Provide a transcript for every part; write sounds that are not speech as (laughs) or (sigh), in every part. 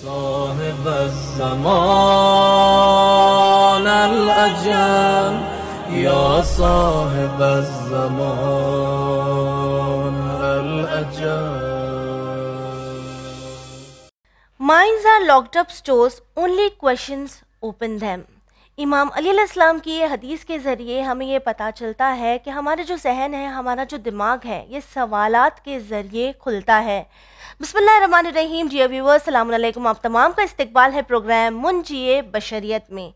صاحب الزمان الأجل يا صاحب الزمان الأجل Minds are locked up stores, only questions open them. इमाम अली इस्लाम की ये हदीस के ज़रिए हमें ये पता चलता है कि हमारे जो जहन है हमारा जो दिमाग है ये सवालात के ज़रिए खुलता है बसमीम जी व्यूवर्स अल्लाम आप तमाम का इस्तबाल है प्रोग्राम मुंजिए बशरीत में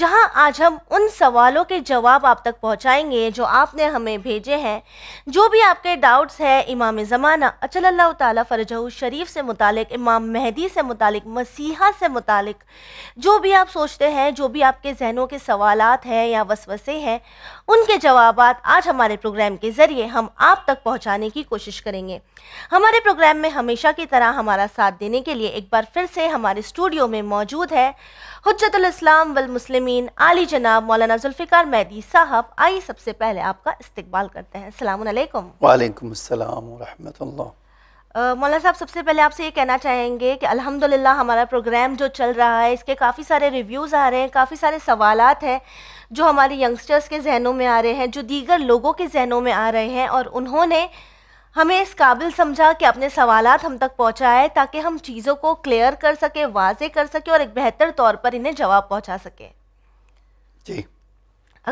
जहां आज हम उन सवालों के जवाब आप तक पहुंचाएंगे जो आपने हमें भेजे हैं जो भी आपके डाउट्स हैं इमाम ज़माना अचल ताली फरजहू शरीफ से मुतक इमाम मेहदी से मुतालिक मसीहा से मुतल जो भी आप सोचते हैं जो भी आपके जहनों के सवालत हैं या वसवसे हैं उनके जवाब आज हमारे प्रोग्राम के ज़रिए हम आप तक पहुंचाने की कोशिश करेंगे हमारे प्रोग्राम में हमेशा की तरह हमारा साथ देने के लिए एक बार फिर से हमारे स्टूडियो में मौजूद है हजतल इस्लाम वल मुस्लिमीन आली जनाब मौलाना जुल्फ़िकार मैदी साहब आइए सबसे पहले आपका इस्तकबाल करते हैं अल्लाम वालेकुम अस्सलाम मौला साहब सबसे पहले आपसे ये कहना चाहेंगे कि अल्हम्दुलिल्लाह हमारा प्रोग्राम जो चल रहा है इसके काफ़ी सारे रिव्यूज़ आ रहे हैं काफ़ी सारे सवालत हैं जो हमारे यंगस्टर्स के जहनों में आ रहे हैं जो दीगर लोगों के जहनों में आ रहे हैं और उन्होंने हमें इस काबिल समझा कि अपने सवालत हम तक पहुँचाए ताकि हम चीज़ों को क्लियर कर सकें वाजे कर सकें और एक बेहतर तौर पर इन्हें जवाब पहुँचा सकें जी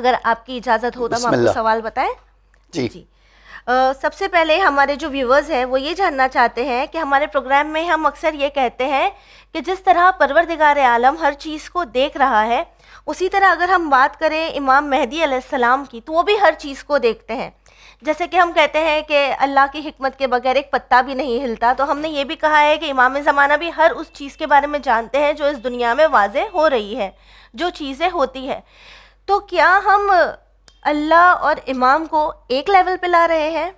अगर आपकी इजाज़त हो तो हम आपको सवाल बताएँ जी जी सबसे पहले हमारे जो व्यूवर्स हैं वो ये जानना चाहते हैं कि हमारे प्रोग्राम में हम अक्सर ये कहते हैं कि जिस तरह परवरदिगार आलम हर चीज़ को देख रहा है उसी तरह अगर हम बात करें इमाम मेहदी आसमाम की तो वो भी हर चीज़ को देखते हैं जैसे कि हम कहते हैं कि अल्लाह की हमत के बगैर एक पत्ता भी नहीं हिलता तो हमने ये भी कहा है कि इमाम ज़माना भी हर उस चीज़ के बारे में जानते हैं जो इस दुनिया में वाज हो रही है जो चीज़ें होती है तो क्या हम अल्लाह और इमाम को एक लेवल पे ला रहे हैं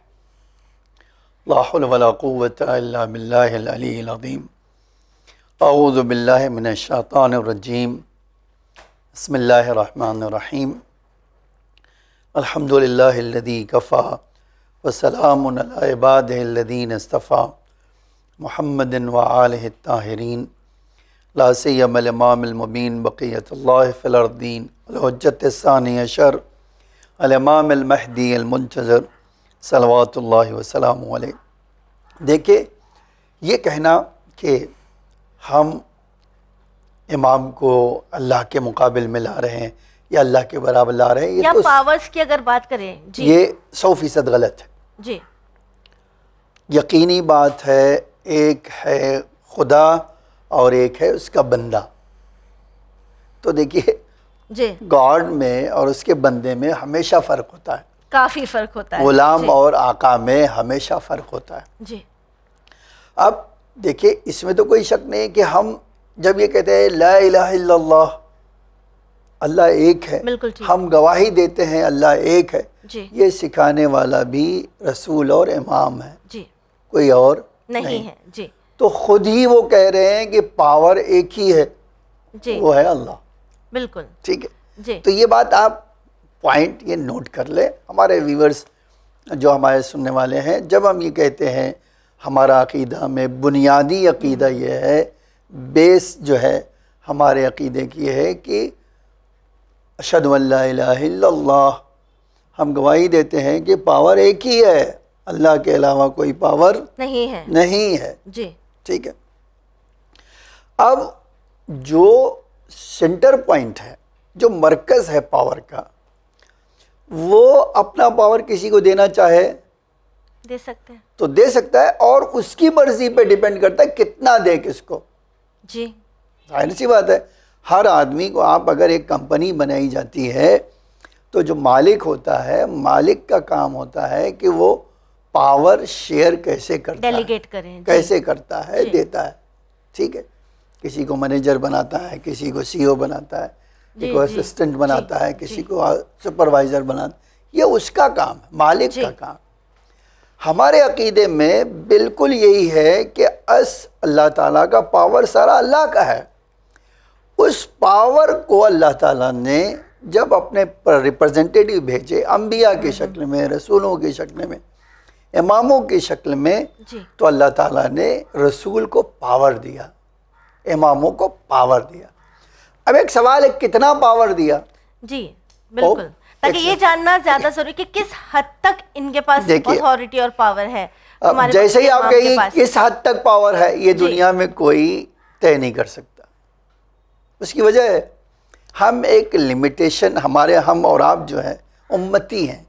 लाकुवतमीम आऊज़बिल्लिनशातानरजीम बसमीम अलहमदिल्लादी कफ़ा वसलामबादीन अस्तफ़ा महमद वालताहरीन लासमलमामबीन बक़ीत फ़िलद्दीन अलहजत सान अशर अलमामदी अलमंतज़र सलवात वसलम देखे ये कहना कि हम इमाम को अल्लाह के मुकाबले में ला रहे हैं या अल्लाह के बराबर ला रहे हैं या तो पावर्स की अगर बात करें जी। ये सौ फीसद गलत है जी यकीनी बात है एक है खुदा और एक है उसका बंदा तो देखिए जी गॉड में और उसके बंदे में हमेशा फ़र्क होता है काफ़ी फ़र्क होता है गुलाम और आका में हमेशा फ़र्क होता है जी अब देखिए इसमें तो कोई शक नहीं कि हम जब ये कहते हैं ला इला अल्लाह एक है हम गवाही देते हैं अल्लाह एक है जी। ये सिखाने वाला भी रसूल और इमाम है जी। कोई और नहीं, नहीं है जी। तो खुद ही वो कह रहे हैं कि पावर एक ही है जी। वो है अल्लाह बिल्कुल ठीक है जी तो ये बात आप पॉइंट ये नोट कर ले हमारे व्यूवर्स जो हमारे सुनने वाले हैं जब हम ये कहते हैं हमारा अकीदा में बुनियादी अकीदा ये है बेस जो है हमारे अकीदे की है कि अशद हम गवाही देते हैं कि पावर एक ही है अल्लाह के अलावा कोई पावर नहीं है नहीं है जी ठीक है अब जो सेंटर पॉइंट है जो मरकज़ है पावर का वो अपना पावर किसी को देना चाहे दे सकते हैं तो दे सकता है और उसकी मर्जी पे डिपेंड करता है कितना दे किसको जी जाहिर सी बात है हर आदमी को आप अगर एक कंपनी बनाई जाती है तो जो मालिक होता है मालिक का काम होता है कि वो पावर शेयर कैसे करता डेलीगेट करें कैसे करता है देता है ठीक है किसी को मैनेजर बनाता है किसी को सीईओ e बनाता है किसी को असिस्टेंट बनाता है किसी को सुपरवाइज़र बनाता ये उसका काम है मालिक का काम हमारे अकीदे में बिल्कुल यही है कि अस अल्लाह ताला का पावर सारा अल्लाह का है उस पावर को अल्लाह ताला ने जब अपने रिप्रेजेंटेटिव भेजे अम्बिया की हम्म, हम्म। शक्ल में रसूलों की शक्ल में इमामों की शक्ल में तो अल्लाह ताला ने रसूल को पावर दिया इमामों को पावर दिया अब एक सवाल है कितना पावर दिया जी बिल्कुल तो ताकि ये जानना ज्यादा जरूरी कि किस हद तक इनके पास अथॉरिटी और पावर है जैसे ही आप कहिए किस हद तक पावर है ये दुनिया में कोई तय नहीं कर सकता उसकी वजह है हम एक लिमिटेशन हमारे हम और आप जो है उम्मती हैं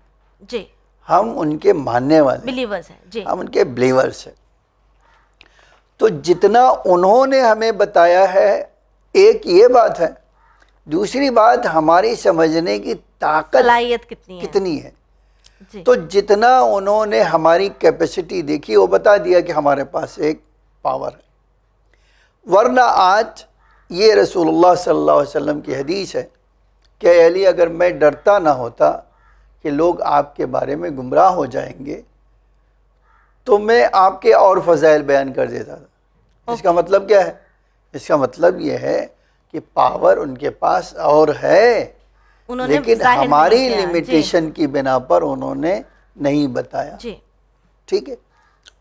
जी हम उनके मानने वाले बिलीवर्स हैं जी हम उनके बिलीवर्स हैं तो जितना उन्होंने हमें बताया है एक ये बात है दूसरी बात हमारी समझने की ताकत कितनी है? कितनी है तो जितना उन्होंने हमारी कैपेसिटी देखी वो बता दिया कि हमारे पास एक पावर है वरना आज ये रसूलुल्लाह सल्लल्लाहु अलैहि वसल्लम की हदीस है कि अली अगर मैं डरता ना होता कि लोग आपके बारे में गुमराह हो जाएंगे तो मैं आपके और फजाइल बयान कर देता था इसका मतलब क्या है इसका मतलब यह है कि पावर उनके पास और है लेकिन हमारी लिमिटेशन की बिना पर उन्होंने नहीं बताया ठीक है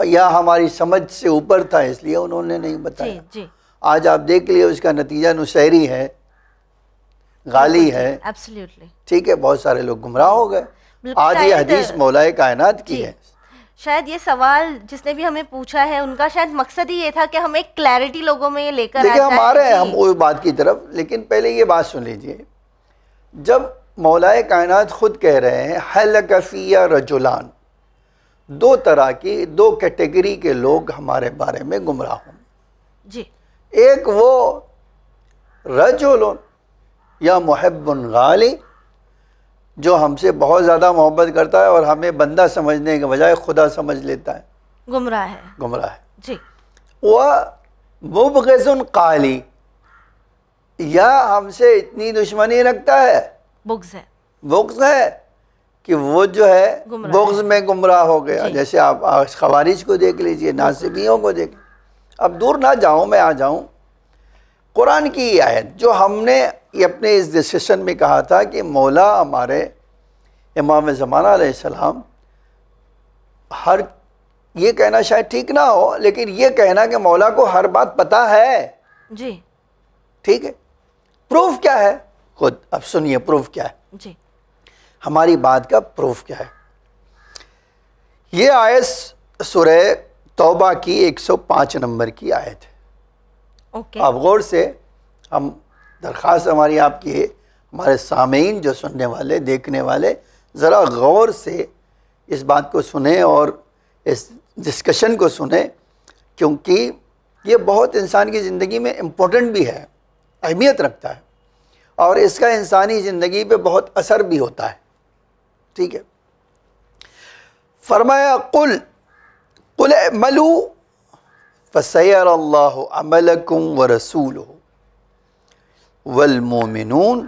या हमारी समझ से ऊपर था इसलिए उन्होंने नहीं बताया जी, जी। आज आप देख लिए उसका नतीजा नुशहरी है गाली है ठीक है बहुत सारे लोग गुमराह हो गए आज ये हदीस मौलाए कायनात की है शायद ये सवाल जिसने भी हमें पूछा है उनका शायद मकसद ही ये था कि हम एक क्लैरिटी लोगों में ये लेकर देखिए हम आ रहे हैं हम उस बात की तरफ लेकिन पहले ये बात सुन लीजिए जब मौलाए कायनात ख़ुद कह रहे हैं हल कफ़िया रजुलान दो तरह की दो कैटेगरी के लोग हमारे बारे में गुमराह हों जी एक वो रजुल या मुहब्बन गाली जो हमसे बहुत ज़्यादा मोहब्बत करता है और हमें बंदा समझने के बजाय खुदा समझ लेता है गुमराह है गुमराह है जी वह मुबगजुन काली या हमसे इतनी दुश्मनी रखता है बुग्ज है बुग्ज है कि वो जो है बुग्ज में गुमराह हो गया जैसे आप खवारिज को देख लीजिए नासिबियों को देख अब दूर ना जाऊँ मैं आ जाऊँ कुरान की ये आयत जो हमने अपने इस डिसन में कहा था कि मौला हमारे इमाम ज़माना सलाम हर ये कहना शायद ठीक ना हो लेकिन ये कहना कि मौला को हर बात पता है जी ठीक है प्रूफ क्या है खुद अब सुनिए प्रूफ क्या है जी हमारी बात का प्रूफ क्या है ये आयत सुरह तौबा की 105 नंबर की आयत है ओके okay. गौर से हम दरख्वास्त हमारी आपकी है हमारे सामीन जो सुनने वाले देखने वाले ज़रा गौर से इस बात को सुने और इस डिस्कशन को सुने क्योंकि ये बहुत इंसान की ज़िंदगी में इम्पोर्टेंट भी है अहमियत रखता है और इसका इंसानी ज़िंदगी पे बहुत असर भी होता है ठीक है फरमाया कुल कुल मलू فسير الله عملكم ورسوله والمؤمنون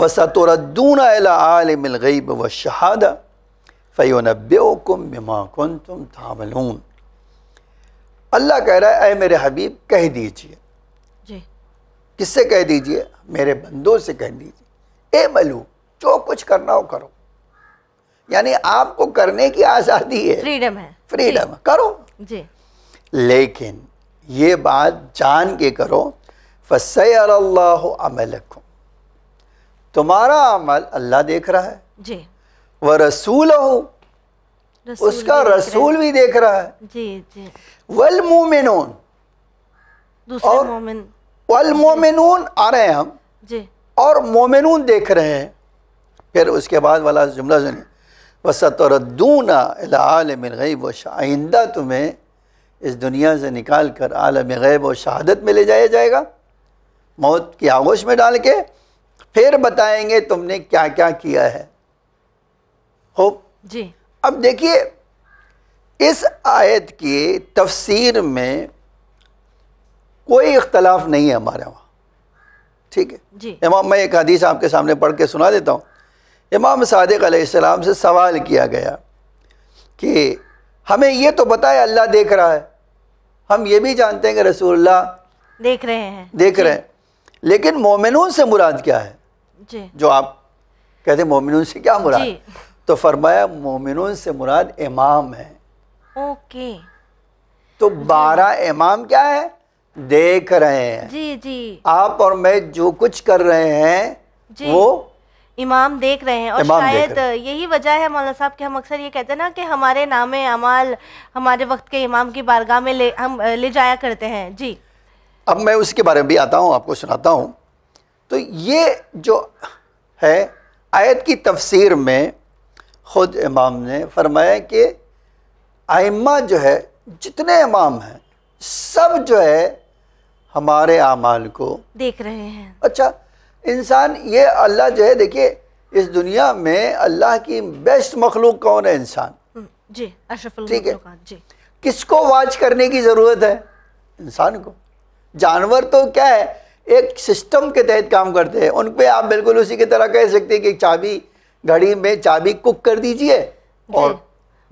وستردون الى عالم الغيب والشهاده فينبئكم بما كنتم تعملون अल्लाह कह रहा है अः मेरे हबीब कह दीजिए किससे कह दीजिए मेरे बंदों से कह दीजिए ए मलू जो कुछ करना हो करो यानी आपको करने की आज़ादी है फ्रीडम है फ्रीडम करो जी लेकिन ये बात जान के करो फ़सैल्लाह अमल तुम्हारा अमल अल्लाह देख रहा है जी व रसूल हो उसका रसूल भी देख रहा है जी जी वल मोमिन और वल मोमिन आ रहे हैं हम जी और मोमिन देख रहे हैं फिर उसके बाद वाला जुमला सुनी वसतरदूना आलमिन गई वो आइंदा तुम्हें इस दुनिया से निकाल कर आलम गैब और शहादत में ले जाया जाएगा मौत की आगोश में डाल के फिर बताएंगे तुमने क्या क्या किया है हो जी अब देखिए इस आयत की तफसीर में कोई इख्तलाफ नहीं है हमारे वहाँ ठीक है इमाम मैं एक हदीस आपके सामने पढ़ के सुना देता हूँ इमाम सादिक सलाम से सवाल किया गया कि हमें ये तो बताया अल्लाह देख रहा है हम ये भी जानते हैं कि रसूल्ला देख रहे हैं देख रहे हैं लेकिन मोमिनून से मुराद क्या है जी। जो आप कहते हैं मोमिनून से क्या मुराद तो फरमाया मोमिनून से मुराद इमाम है ओके तो बारह इमाम क्या है देख रहे हैं जी जी आप और मैं जो कुछ कर रहे हैं वो इमाम देख रहे हैं और शायद यही वजह है मौलाना साहब कि हम अक्सर ये कहते हैं ना कि हमारे नाम अमाल हमारे वक्त के इमाम की बारगाह में ले हम ले जाया करते हैं जी अब मैं उसके बारे में भी आता हूँ आपको सुनाता हूँ तो ये जो है आयत की तफसीर में ख़ुद इमाम ने फरमाया कि आइम्मा जो है जितने इमाम हैं सब जो है हमारे अमाल को देख रहे हैं अच्छा इंसान ये अल्लाह जो है देखिए इस दुनिया में अल्लाह की बेस्ट मखलूक कौन है इंसान हम्म, जी ठीक है किसको वाच करने की ज़रूरत है इंसान को जानवर तो क्या है एक सिस्टम के तहत काम करते हैं उन पर आप बिल्कुल उसी की तरह कह सकते हैं कि चाबी घड़ी में चाबी कुक कर दीजिए और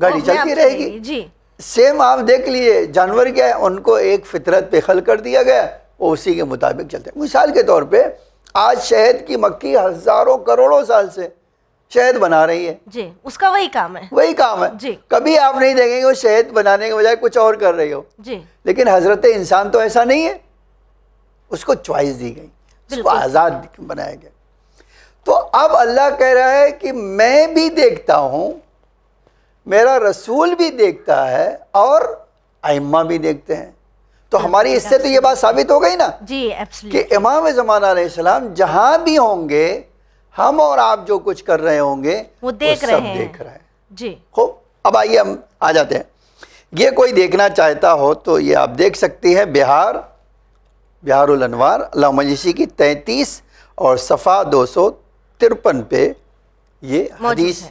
घड़ी चलती रहेगी जी सेम आप देख लीजिए जानवर क्या है उनको एक फितरत पे खल कर दिया गया वो उसी के मुताबिक चलते हैं मिसाल के तौर पर आज शहद की मक्खी हजारों करोड़ों साल से शहद बना रही है जी उसका वही काम है वही काम है जी कभी आप नहीं देखेंगे वो शहद बनाने के बजाय कुछ और कर रही हो जी लेकिन हजरत इंसान तो ऐसा नहीं है उसको च्वाइस दी गई उसको आज़ाद बनाया गया तो अब अल्लाह कह रहा है कि मैं भी देखता हूँ मेरा रसूल भी देखता है और आइम्मा भी देखते हैं तो हमारी इससे तो ये बात साबित हो गई ना जी कि इमाम जमाना सलाम जहाँ भी होंगे हम और आप जो कुछ कर रहे होंगे वो देख रहे हैं देख रहे हैं जी खूब अब आइए हम आ जाते हैं ये कोई देखना चाहता हो तो ये आप देख सकती है बिहार बिहारुल अनवार अलामलिसी की तैंतीस और सफ़ा दो सौ तिरपन पे ये हदीस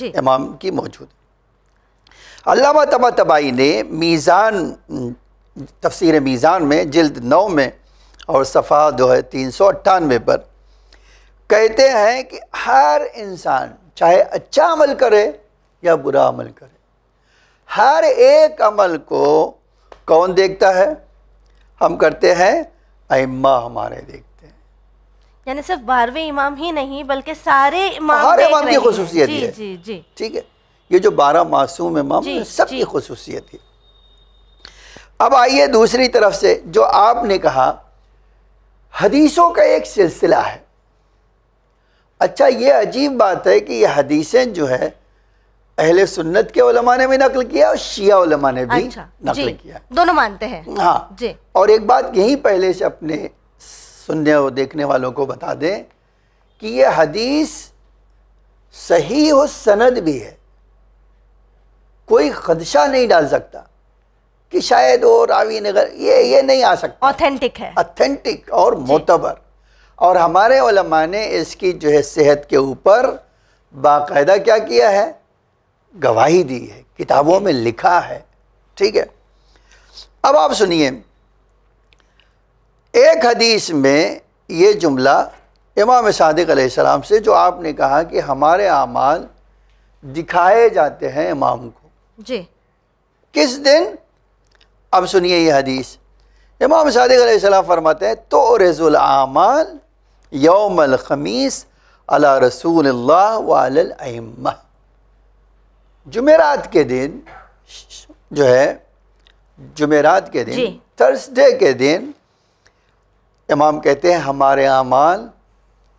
जी इमाम की मौजूद अल्लामा तबा तबाई ने मीज़ान तफसीर मीज़ान में जल्द नौ में और सफ़ा दो है तीन सौ अट्ठानवे पर कहते हैं कि हर इंसान चाहे अच्छा अमल करे या बुरा अमल करे हर एक अमल को कौन देखता है हम करते हैं अम्मा हमारे देखते हैं यानी सिर्फ बारहवें इमाम ही नहीं बल्कि सारे इमाम हर इमाम की खसूसियत है जी जी ठीक है ये जो बारह मासूम इमाम सबकी खसूसियत है अब आइए दूसरी तरफ से जो आपने कहा हदीसों का एक सिलसिला है अच्छा ये अजीब बात है कि ये हदीसें जो है अहले सुन्नत के उलमा ने भी नकल किया और शिया उलमा ने भी अच्छा, नकल किया दोनों मानते हैं हाँ जी और एक बात यहीं पहले से अपने सुनने और देखने वालों को बता दें कि ये हदीस सही हो सनद भी है कोई खदशा नहीं डाल सकता कि शायद वो रावी नगर ये ये नहीं आ सकता ऑथेंटिक है ऑथेंटिक और मोतबर और हमारे ओलमा ने इसकी जो है सेहत के ऊपर बाकायदा क्या किया है गवाही दी है किताबों में लिखा है ठीक है अब आप सुनिए एक हदीस में ये जुमला इमाम सादिक सलाम से जो आपने कहा कि हमारे अमाल दिखाए जाते हैं इमाम को जी किस दिन अब सुनिए यह हदीस इमाम सदक़ फरमाते हैं तो रज़ुलआमाल यौमीस अला रसूल वालम जुमेरात के दिन जो है जुमेरात के दिन थर्सडे के दिन इमाम कहते हैं हमारे अमाल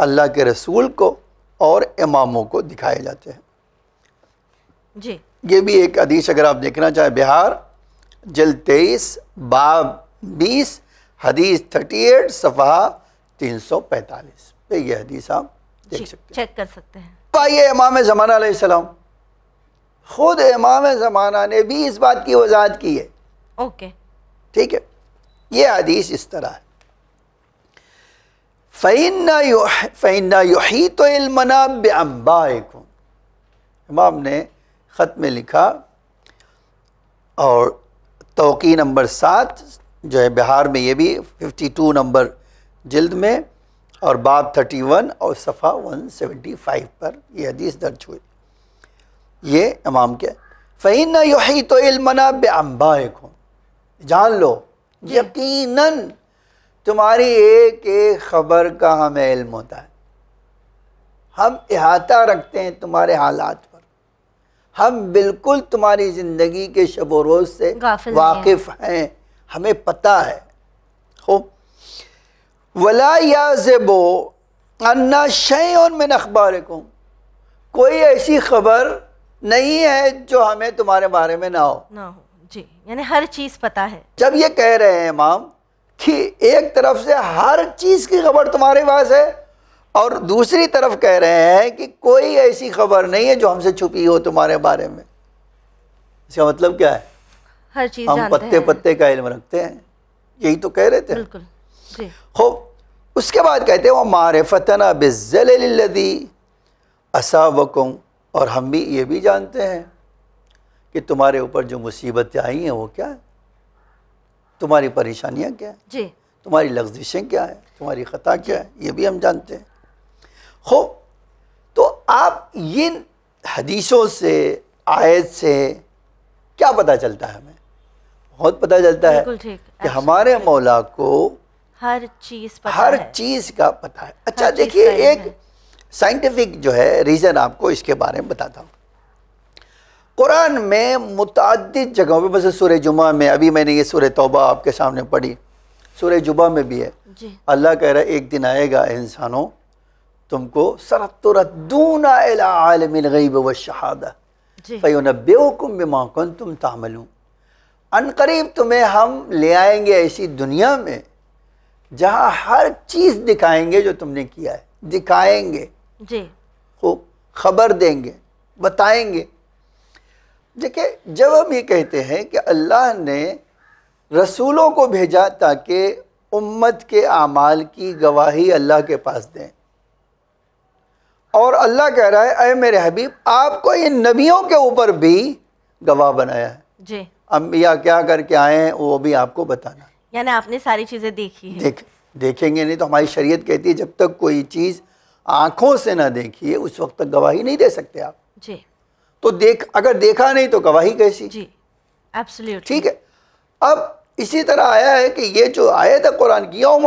अल्लाह के रसूल को और इमामों को दिखाए जाते हैं जी ये भी एक हदीस अगर आप देखना चाहें बिहार जल तेईस बाब बीस हदीस थर्टी एट सफ़ा तीन सौ पैंतालीस पे तो यह हदीस आप देख सकते चेक कर सकते हैं पाइए तो इमाम ज़माना खुद इमाम ज़माना ने भी इस बात की वजाहत की है ओके ठीक है ये हदीस इस तरह है फ़ैन्ना यु फ़ैन्ना युही तो इल्मना इमाम ने ख़त में लिखा और तोकी नंबर सात जो है बिहार में ये भी 52 नंबर जल्द में और बाब 31 और सफ़ा 175 पर यह हदीस दर्ज हुई ये इमाम के फ़ैन यही तो इल्मना बेअम्बा जान लो यकीनन तुम्हारी एक एक ख़बर का हमें इल्म होता है हम इहाता रखते हैं तुम्हारे हालात हम बिल्कुल तुम्हारी ज़िंदगी के शब रोज़ से वाकिफ़ हैं हमें पता है हो वला या जेबो अन्ना शय और मैं अखबार कोई ऐसी खबर नहीं है जो हमें तुम्हारे बारे में ना हो ना हो जी यानी हर चीज़ पता है जब ये कह रहे हैं इमाम कि एक तरफ से हर चीज़ की खबर तुम्हारे पास है और दूसरी तरफ कह रहे हैं कि कोई ऐसी खबर नहीं है जो हमसे छुपी हो तुम्हारे बारे में इसका मतलब क्या है हर चीज हम पत्ते पत्ते का इल्म रखते हैं यही तो कह रहे थे बिल्कुल उसके बाद कहते हैं वो मारे फतना बिजलदी असावकुम और हम भी ये भी जानते हैं कि तुम्हारे ऊपर जो मुसीबतें आई हैं वो क्या है तुम्हारी परेशानियाँ क्या है जी तुम्हारी लफ्जिशें क्या है तुम्हारी ख़ता क्या है ये भी हम जानते हैं हो तो आप इन हदीसों से आयत से क्या पता चलता है हमें बहुत पता चलता है कि हमारे मौला को हर चीज़ पता हर चीज़ का पता है अच्छा देखिए एक साइंटिफिक जो है रीज़न आपको इसके बारे में बताता हूँ कुरान में मुतद जगहों पर बस सूर्य जुमा में अभी मैंने ये सूर्य तोबा आपके सामने पढ़ी सूर्य जुबा में भी है अल्लाह कह रहा है एक दिन आएगा इंसानों तुमको सरतरदूनाब व शहादा तुम तामलूँ अनकरीब तुम्हें हम ले आएंगे ऐसी दुनिया में जहाँ हर चीज़ दिखाएंगे जो तुमने किया है दिखाएंगे जी खूब खबर देंगे बताएंगे देखिए जब हम ये कहते हैं कि अल्लाह ने रसूलों को भेजा ताकि उम्मत के आमाल की गवाही अल्लाह के पास दें और अल्लाह कह रहा है अरे मेरे हबीब आपको इन नबियों के ऊपर भी गवाह बनाया है जी अम्बिया क्या करके आए हैं वो भी आपको बताना यानी आपने सारी चीज़ें देखी है देख देखेंगे नहीं तो हमारी शरीयत कहती है जब तक कोई चीज़ आँखों से ना देखिए उस वक्त तक गवाही नहीं दे सकते आप जी तो देख अगर देखा नहीं तो गवाही कैसी जी एब्सोल्युटली ठीक है अब इसी तरह आया है कि ये जो आयत है कुरान की यौम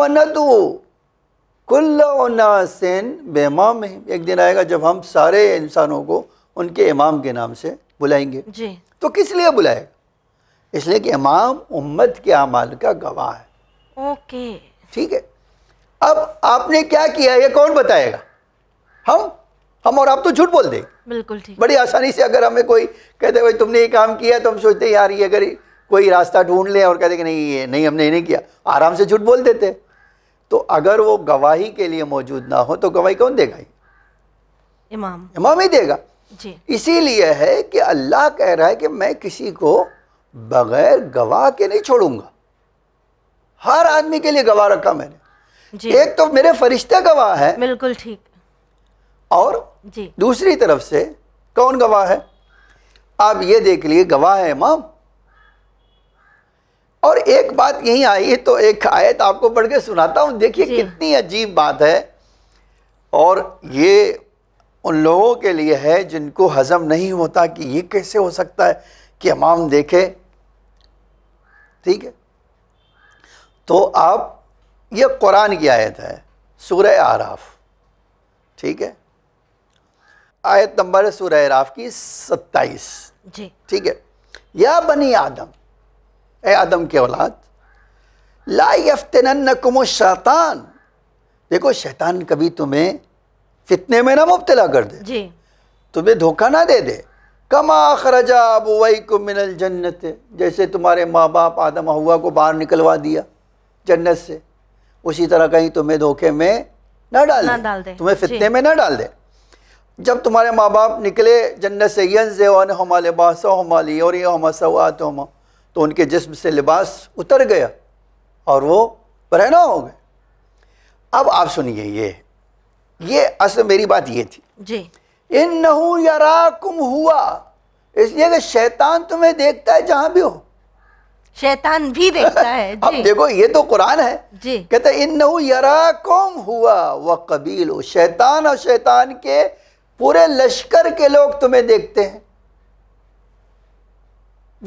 कुल्लासिन बेमाम एक दिन आएगा जब हम सारे इंसानों को उनके इमाम के नाम से बुलाएंगे जी तो किस लिए बुलाएगा इसलिए कि इमाम उम्मत के अमाल का गवाह है ओके ठीक है अब आपने क्या किया ये कौन बताएगा हम हम और आप तो झूठ बोल देंगे बिल्कुल ठीक बड़ी आसानी से अगर हमें कोई कहते भाई तुमने ये काम किया तो हम सोचते यार ये अगर कोई रास्ता ढूंढ लें और कहते कि नहीं ये नहीं हमने ये नहीं किया आराम से झूठ बोल देते तो अगर वो गवाही के लिए मौजूद ना हो तो गवाही कौन देगा इमाम इमाम ही देगा जी इसीलिए है कि अल्लाह कह रहा है कि मैं किसी को बगैर गवाह के नहीं छोड़ूंगा हर आदमी के लिए गवाह रखा मैंने जी। एक तो मेरे फरिश्ते गवाह है बिल्कुल ठीक और जी दूसरी तरफ से कौन गवाह है आप ये देख लिए गवाह है इमाम और एक बात यहीं आई तो एक आयत आपको पढ़ के सुनाता हूँ देखिए कितनी अजीब बात है और ये उन लोगों के लिए है जिनको हज़म नहीं होता कि ये कैसे हो सकता है कि हमाम देखे ठीक है तो आप ये कुरान की आयत है सूर्य आराफ ठीक है आयत नंबर है सूर्य आराफ की सत्ताईस जी ठीक है या बनी आदम ए आदम के औलाद लाइफ यफ्तन शैतान देखो शैतान कभी तुम्हें फितने में ना मुबतला कर दे जी तुम्हें धोखा ना दे दे कमा खरजा बुवई को मिनल जन्नत जैसे तुम्हारे माँ बाप आदम हुआ को बाहर निकलवा दिया जन्नत से उसी तरह कहीं तुम्हें धोखे में ना डाल ना डाल दे तुम्हें फितने में ना डाल दे जब तुम्हारे माँ बाप निकले जन्नत से यन से हमाले बासो हमाली और ये सवा तो हमा तो उनके जिस्म से लिबास उतर गया और वो बरहना हो गए अब आप सुनिए ये ये असल मेरी बात ये थी जी इन नहू यराकुम हुआ इसलिए कि शैतान तुम्हें देखता है जहां भी हो शैतान भी देखता है (laughs) जी। अब देखो ये तो कुरान है जी कहते इन नहू यराकुम हुआ व कबील शैतान और शैतान के पूरे लश्कर के लोग तुम्हें देखते हैं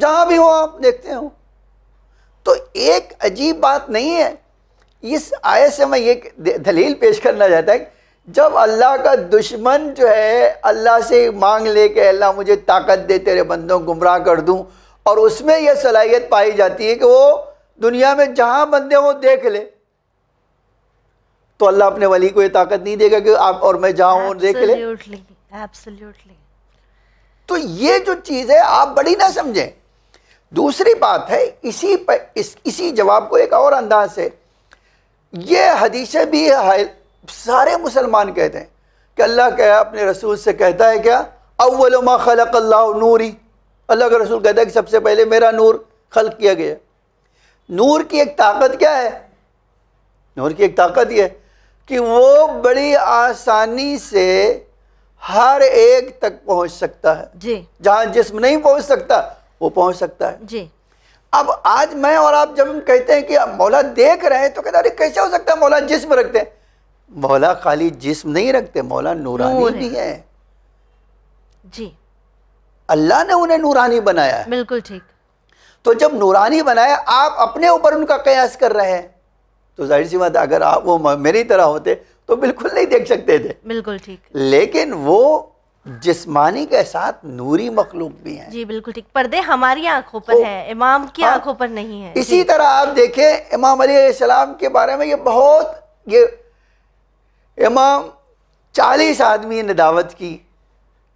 जहां भी हो आप देखते हो तो एक अजीब बात नहीं है इस आय से मैं ये दलील पेश करना चाहता है जब अल्लाह का दुश्मन जो है अल्लाह से मांग ले के अल्लाह मुझे ताकत दे तेरे बंदों गुमराह कर दूं और उसमें यह सलाहियत पाई जाती है कि वो दुनिया में जहां बंदे वो देख ले तो अल्लाह अपने वली को ये ताकत नहीं देगा कि आप और मैं जाऊं देख ले Absolutely. तो ये जो चीज़ है आप बड़ी ना समझें दूसरी बात है इसी पर इस इसी जवाब को एक और अंदाज से ये हदीसें भी सारे मुसलमान कहते हैं कि अल्लाह क्या अपने रसूल से कहता है क्या अव्वलमा खलक अल्लाह नूरी अल्लाह का रसूल कहता है कि सबसे पहले मेरा नूर खल किया गया नूर की एक ताकत क्या है नूर की एक ताकत यह कि वो बड़ी आसानी से हर एक तक पहुंच सकता है जी जिसम जिस्म नहीं पहुंच सकता वो पहुंच सकता है जी अब आज मैं और आप जब हम कहते हैं कि मौला देख रहे हैं तो कहते अरे कैसे हो सकता है मौला जिस्म रखते हैं मौला खाली जिस्म नहीं रखते मौला नूरानी नूर भी है।, है जी अल्लाह ने उन्हें नूरानी बनाया बिल्कुल ठीक तो जब नूरानी बनाया आप अपने ऊपर उनका कयास कर रहे हैं तो जाहिर सी बात अगर आप वो मेरी तरह होते तो बिल्कुल नहीं देख सकते थे बिल्कुल ठीक लेकिन वो जिस्मानी के साथ नूरी मखलूक भी है जी बिल्कुल ठीक पर्दे हमारी आंखों पर तो है इमाम की हाँ, आंखों पर नहीं है इसी तरह आप देखें इमाम अलीसलाम के बारे में ये बहुत ये इमाम चालीस आदमी ने दावत की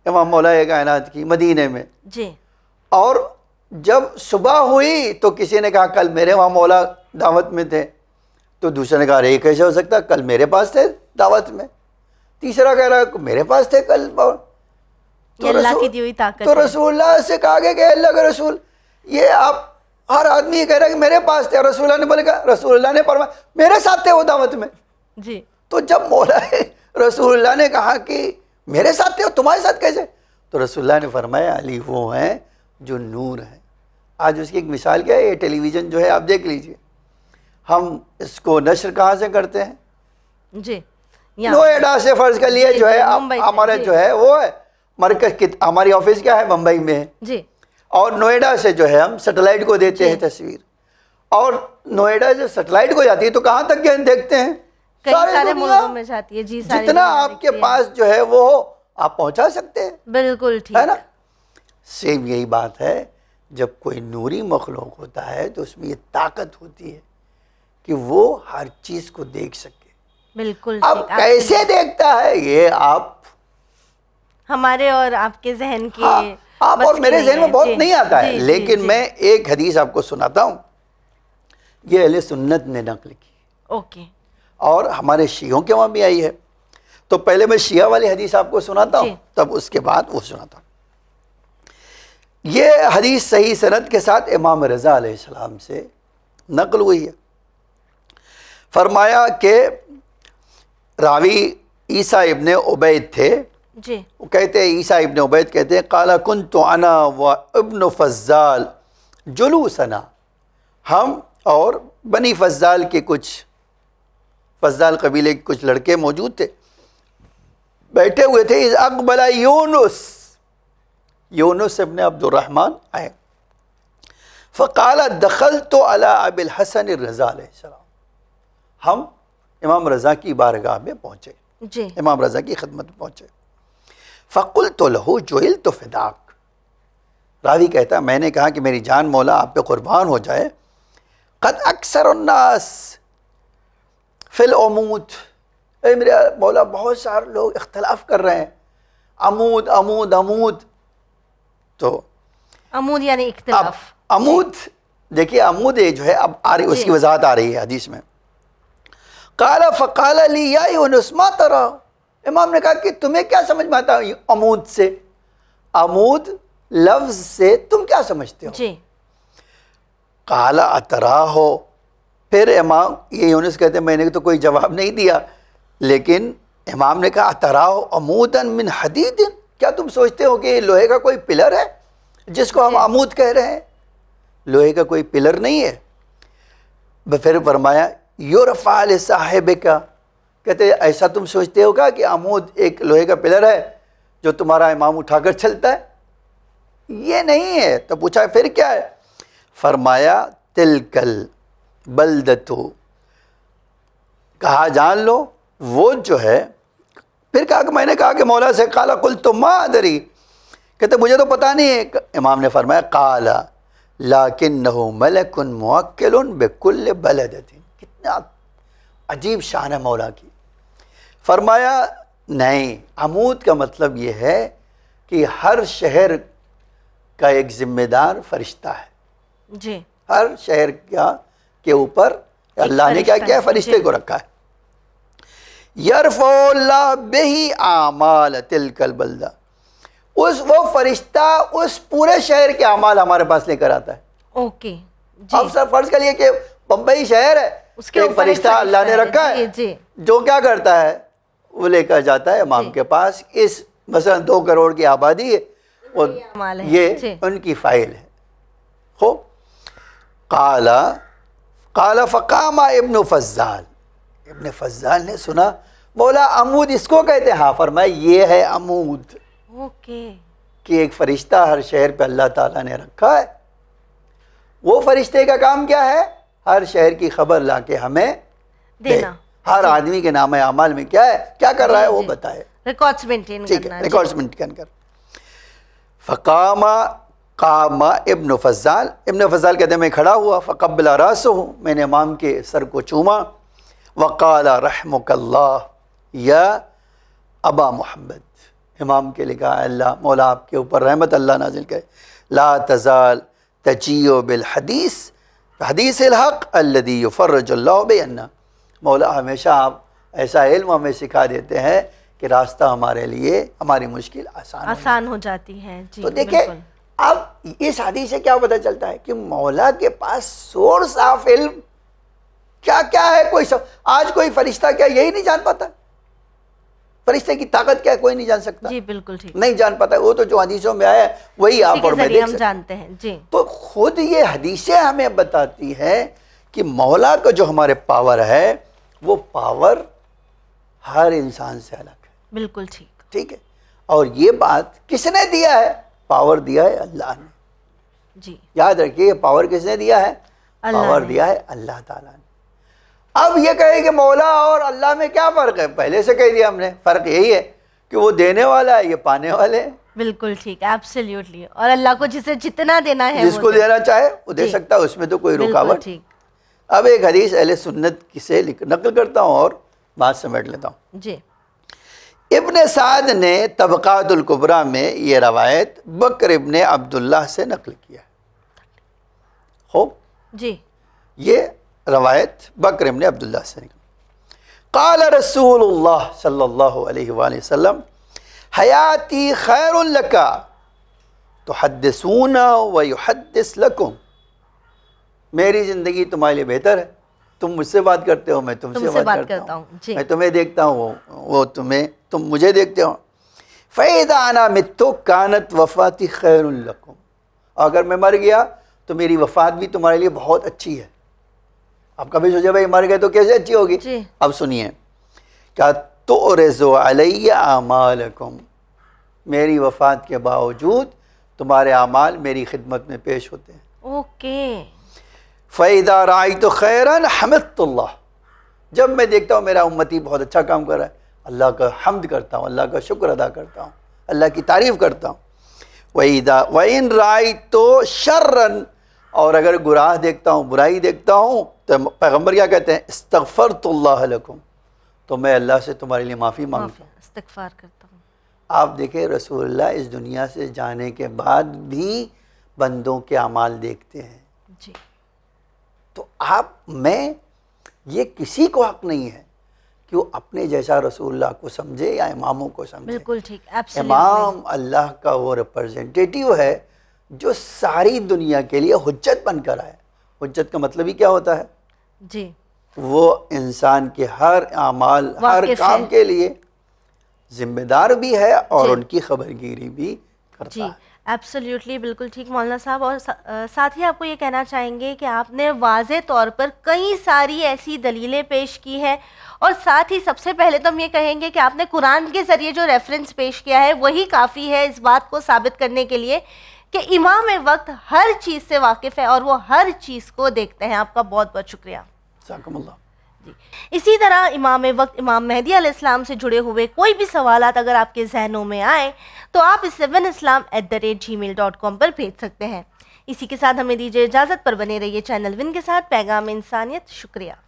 इमाम मौलाए कायनात की मदीने में जी और जब सुबह हुई तो किसी ने कहा कल मेरे वहाँ मौला दावत में थे तो दूसरे ने कहा अरे कैसे हो सकता कल मेरे पास थे दावत में तीसरा कह रहा है मेरे पास थे कल तो अल्लाह की दी ताकत तो रसूल से कहा गया कि अल्लाह के रसूल ये आप हर आदमी कह रहा है कि मेरे पास थे रसूल्ला ने बोले कहा रसूल्ला ने फरमाया मेरे साथ थे वो दावत में जी तो जब मौला रसूल्ला ने कहा कि मेरे साथ थे तुम्हारे साथ कैसे तो रसूल्ला ने फरमाया अली वो हैं जो नूर हैं आज उसकी एक मिसाल क्या है ये टेलीविज़न जो है आप देख लीजिए हम इसको नशर कहाँ से करते हैं जी नोएडा से फ़र्ज़ कर लिए जो है हमारा जो है वो है मरकज हमारी ऑफिस क्या है मुंबई में जी और नोएडा से जो है हम सेटेलाइट को देते हैं तस्वीर और नोएडा से सेटेलाइट को जाती है तो कहाँ तक गेंद देखते हैं सारे, सारे मुल्कों में जाती है जी सारे जितना आपके पास जो है वो आप पहुंचा सकते हैं बिल्कुल ठीक है ना सेम यही बात है जब कोई नूरी मखलूक होता है तो उसमें ये ताकत होती है कि वो हर चीज़ को देख सके बिल्कुल अब कैसे देखता है ये आप हमारे और आपके जहन के हाँ, आप और मेरे जहन में बहुत नहीं आता है लेकिन मैं एक हदीस आपको सुनाता हूँ ये अहले सुन्नत ने नकल की ओके और हमारे शीहों के वहाँ भी आई है तो पहले मैं शिया वाली हदीस आपको सुनाता हूँ तब उसके बाद वो सुनाता हूँ ये हदीस सही सनत के साथ इमाम रज़ा सलाम से नकल हुई है फरमाया कि रावी ईसा इबन उबैद थे जी वो कहते हैं ईसा इबन उबैद कहते हैं काला कन तो अना व इबन फजाल जुलूसना हम और बनी फजाल के कुछ फजाल कबीले के कुछ लड़के मौजूद थे बैठे हुए थे इस अकबला यूनुस यूनुस इबन अब्दुलरहमान आए फ़काल दखल तो अला अबिल हसन रज़ा हम इमाम रज़ा की बारगाह में पहुँचे इमाम रज़ा की खदमत पहुँचे फ़कुल तो लहू जोहिल तो फिदाक रावी कहता मैंने कहा कि मेरी जान मौला आप पे कुर्बान हो जाए कद अक्सर उन्नास फिल अमूद अरे मेरे मौला बहुत सारे लोग इख्तलाफ कर रहे हैं अमूद अमूद अमूद तो अमूद यानी इख्तलाफ अमूद देखिए अमूद जो है अब आ रही उसकी वजाहत आ रही है हदीस में काला फ़काला उन्हें उसमा तरह इमाम ने कहा कि तुम्हें क्या समझ में आता अमूद से अमूद लफ्ज से तुम क्या समझते हो जी काला अतरा हो फिर इमाम ये यूनिस कहते हैं मैंने तो कोई जवाब नहीं दिया लेकिन इमाम ने कहा अतराओ अमूदन मिन हदीद क्या तुम सोचते हो कि लोहे का कोई पिलर है जिसको हम अमूद कह रहे हैं लोहे का कोई पिलर नहीं है फिर फरमाया रफाल साहेब का कहते ऐसा तुम सोचते होगा कि आमोद एक लोहे का पिलर है जो तुम्हारा इमाम उठाकर चलता है ये नहीं है तो पूछा फिर क्या है फरमाया तिलकल बलदतो कहा जान लो वो जो है फिर कहा कि मैंने कहा कि मौला से काला कुल तो मादरी कहते मुझे तो पता नहीं है इमाम ने फरमाया काला लाकिन नहो मलकुन मक्ल बेकुल बलदिन कितना अजीब शान है मौला की फरमाया नहीं आमूद का मतलब ये है कि हर शहर का एक जिम्मेदार फरिश्ता है जी हर शहर का के ऊपर अल्लाह ने क्या किया फरिश्ते को रखा है यरफोल्ला बेही आमाल तिलकल बल्दा उस वो फरिश्ता उस पूरे शहर के अमाल हमारे पास लेकर आता है ओके अब सर फर्ज करिए कि बम्बई शहर है उसके फरिश्ता अल्लाह ने रखा है जो क्या करता है वो लेकर जाता है इमाम के पास इस मसलन दो करोड़ की आबादी है और ये उनकी फ़ाइल है हो काला काला फ़कामा इब्न फजाल इब्न फजाल ने सुना बोला अमूद इसको कहते हैं हाँ फरमाए ये है अमूद ओके कि एक फ़रिश्ता हर शहर पे अल्लाह ताला ने रखा है वो फरिश्ते का काम क्या है हर शहर की खबर लाके हमें देना दे। हर आदमी के नाम अमाल में क्या है क्या कर रहा है वो बताए रिकॉर्ड्स मेंटेन ठीक है कर फ़कामा कामा इब्न फजाल इब्न फजाल कहते मैं खड़ा हुआ फ़कबला रास हूँ मैंने इमाम के सर को चूमा वक़ाल रहमकल्ला या अबा मोहम्मद इमाम के लिखा अल्लाह मौला आपके ऊपर रहमत अल्लाह नाजिल कहे ला तजाल तजियो बिल हदीस हदीस हक अल्लदी फ़र्रजल्ला बेअन्ना मौला हमेशा आप ऐसा इल्म हमें सिखा देते हैं कि रास्ता हमारे लिए हमारी मुश्किल आसान आसान हो जाती है जी, तो देखिए अब इस हदीस से क्या पता चलता है कि मौला के पास सोर्स ऑफ इल्म क्या क्या है कोई सब आज कोई फरिश्ता क्या यही नहीं जान पाता फरिश्ते की ताकत क्या है कोई नहीं जान सकता जी बिल्कुल ठीक नहीं जान पाता वो तो जो हदीसों में आया वही आप और मैं देख हम जानते हैं जी तो खुद ये हदीसें हमें बताती हैं कि मौला का जो हमारे पावर है वो पावर हर इंसान से अलग है बिल्कुल ठीक ठीक है और ये बात किसने दिया है पावर दिया है अल्लाह ने जी याद रखिए ये पावर किसने दिया है पावर दिया है अल्लाह ताला ने अब ये कहे कि मौला और अल्लाह में क्या फ़र्क है पहले से कह दिया हमने फ़र्क यही है कि वो देने वाला है ये पाने वाले बिल्कुल ठीक है एब्सोल्युटली और अल्लाह को जिसे जितना देना है जिसको देना चाहे वो दे सकता है उसमें तो कोई रुकावट ठीक अब एक हदीस अहल सुन्नत से नकल करता हूँ और बात समेट लेता हूँ जी इबन साद ने तबक़ातुल्कुबरा में ये रवायत बकर इबन अब्दुल्ला से नकल किया हो जी ये रवायत बकर इबन अब्दुल्ला से निकल काल रसूल सल्लाम हयाती खैर का तो हद व हदस लकुम मेरी ज़िंदगी तुम्हारे लिए बेहतर है तुम मुझसे बात करते हो मैं तुमसे तुम बात, बात करता हूँ मैं तुम्हें देखता हूँ वो वो तुम्हें तुम मुझे देखते हो फ़ैदा आना मित्तो कानत वफाती खैरकुम अगर मैं मर गया तो मेरी वफात भी तुम्हारे लिए बहुत अच्छी है आप कभी सोचे भाई मर गए तो कैसे अच्छी होगी अब सुनिए क्या तो रेजो आमालकुम मेरी वफात के बावजूद तुम्हारे अमाल मेरी खिदमत में पेश होते हैं ओके फ़ैदा राय तो खैरन हमदल्ला जब मैं देखता हूँ मेरा उम्मती बहुत अच्छा काम कर रहा है अल्लाह का हमद करता हूँ अल्लाह का शुक्र अदा करता हूँ अल्लाह की तारीफ़ करता हूँ वहीदा वन राय तो शर्रन और अगर गुराह देखता हूँ बुराई देखता हूँ तो पैगम्बर क्या कहते हैं इस्तफ़र तल्लाकुम तो मैं अल्लाह से तुम्हारे लिए माफ़ी मांगता हूँ इस्तफ़ार करता हूँ आप देखें रसोल्ला इस दुनिया से जाने के बाद भी बंदों के अमाल देखते हैं जी तो आप मैं ये किसी को हक नहीं है कि वो अपने जैसा रसूलुल्लाह को समझे या इमामों को समझे बिल्कुल ठीक इमाम अल्लाह का वो रिप्रेजेंटेटिव है जो सारी दुनिया के लिए हजत बनकर आए हजत का मतलब ही क्या होता है जी वो इंसान के हर अमाल हर काम के लिए जिम्मेदार भी है और उनकी खबरगिरी भी करता जी एब्सोल्युटली बिल्कुल ठीक मौलाना साहब और सा, आ, साथ ही आपको ये कहना चाहेंगे कि आपने वाज तौर पर कई सारी ऐसी दलीलें पेश की हैं और साथ ही सबसे पहले तो हम ये कहेंगे कि आपने कुरान के ज़रिए जो रेफरेंस पेश किया है वही काफ़ी है इस बात को साबित करने के लिए कि इमाम वक्त हर चीज़ से वाकिफ़ है और वो हर चीज़ को देखते हैं आपका बहुत बहुत शुक्रिया सकती इसी तरह इमाम वक्त इमाम मेहदी आलाम से जुड़े हुए कोई भी सवाल अगर आपके जहनों में आए तो आप सेवन इस्लाम at the rate Gmail dot com पर भेज सकते हैं इसी के साथ हमें दीजिए इजाज़त पर बने रहिए चैनल विन के साथ पैगाम इंसानियत शुक्रिया